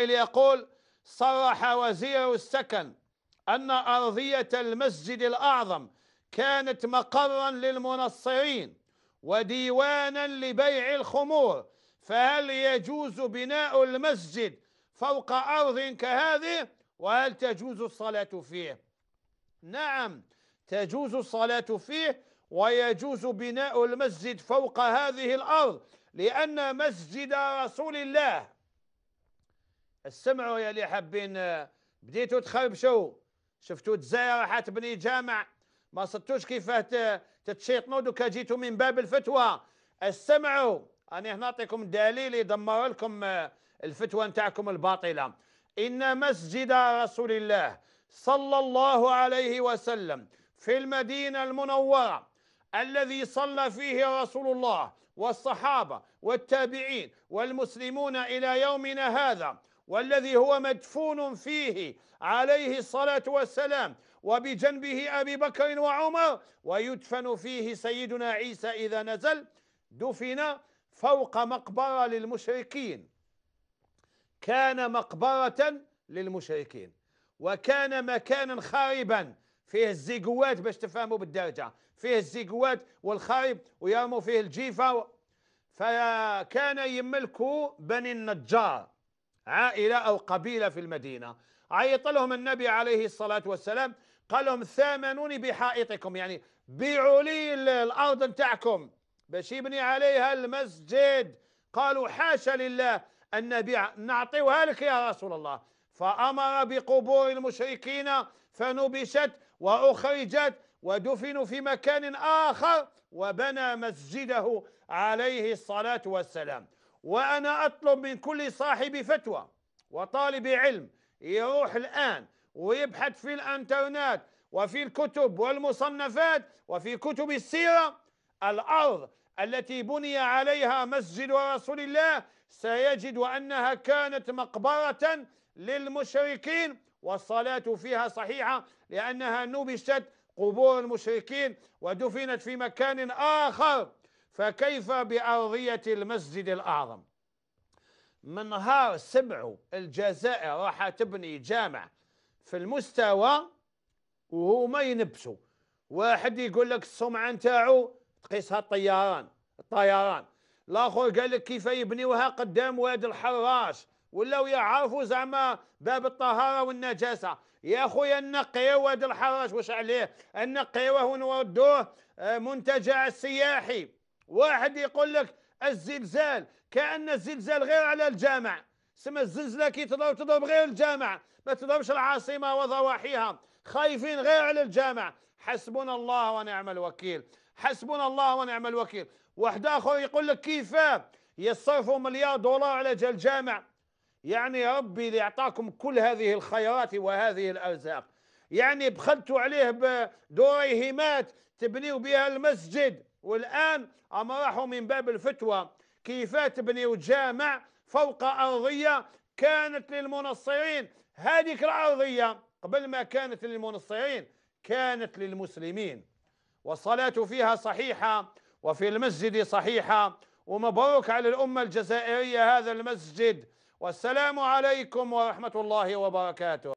يقول صرح وزير السكن أن أرضية المسجد الأعظم كانت مقرا للمنصرين وديوانا لبيع الخمور فهل يجوز بناء المسجد فوق أرض كهذه وهل تجوز الصلاة فيه نعم تجوز الصلاة فيه ويجوز بناء المسجد فوق هذه الأرض لأن مسجد رسول الله اسمعوا يا اللي حابين آه، بديتوا تخربشوا شفتوا تزاير حات بني جامع ما صدتوش كيفاه تتشيطنوا دوكا جيتوا من باب الفتوى اسمعوا انا هنا نعطيكم دليل يدمر لكم آه، الفتوى نتاعكم الباطله ان مسجد رسول الله صلى الله عليه وسلم في المدينه المنوره الذي صلى فيه رسول الله والصحابه والتابعين والمسلمون الى يومنا هذا والذي هو مدفون فيه عليه الصلاة والسلام وبجنبه أبي بكر وعمر ويدفن فيه سيدنا عيسى إذا نزل دفن فوق مقبرة للمشركين كان مقبرة للمشركين وكان مكانا خاربا فيه الزيقوات باش تفهموا بالدرجة فيه الزيقوات والخارب ويرموا فيه الجيفة فكان يملك بني النجار عائلة أو قبيلة في المدينة عيط لهم النبي عليه الصلاة والسلام قال لهم ثامنوني بحائطكم يعني بيعوا لي الأرض نتاعكم باش يبني عليها المسجد قالوا حاشا لله أن نبيع نعطيها لك يا رسول الله فأمر بقبور المشركين فنبشت وأخرجت ودفنوا في مكان آخر وبنى مسجده عليه الصلاة والسلام وأنا أطلب من كل صاحب فتوى وطالب علم يروح الآن ويبحث في الانترنت وفي الكتب والمصنفات وفي كتب السيرة الأرض التي بني عليها مسجد رسول الله سيجد أنها كانت مقبرة للمشركين والصلاة فيها صحيحة لأنها نبشت قبور المشركين ودفنت في مكان آخر فكيف بأرضية المسجد الأعظم من نهار سمعوا الجزائر راح تبني جامع في المستوى وهو ما ينبسوا واحد يقول لك السمعة نتاعو تقيسها الطيران الطيران الاخر قال لك كيف يبنيوها قدام واد الحراش ولاو يعرفوا زعما باب الطهاره والنجاسه يا خويا نقيوه واد الحراش واش عليه نقيوه ونودوه آه، منتجع السياحي واحد يقول لك الزلزال كأن الزلزال غير على الجامع سما الزلزلة كي تضرب تضرب غير الجامع ما تضربش العاصمة وضواحيها خايفين غير على الجامع حسبنا الله ونعم الوكيل حسبنا الله ونعم الوكيل واحد آخر يقول لك كيف يصرفوا مليار دولار على الجامع يعني ربي اللي اعطاكم كل هذه الخيرات وهذه الأرزاق يعني بخلتوا عليه بدوريهمات تبنيوا بها المسجد والآن أما راحوا من باب الفتوى كيف تبنيوا جامع فوق أرضية كانت للمنصرين هذيك الأرضية قبل ما كانت للمنصرين كانت للمسلمين والصلاة فيها صحيحة وفي المسجد صحيحة ومبروك على الأمة الجزائرية هذا المسجد والسلام عليكم ورحمة الله وبركاته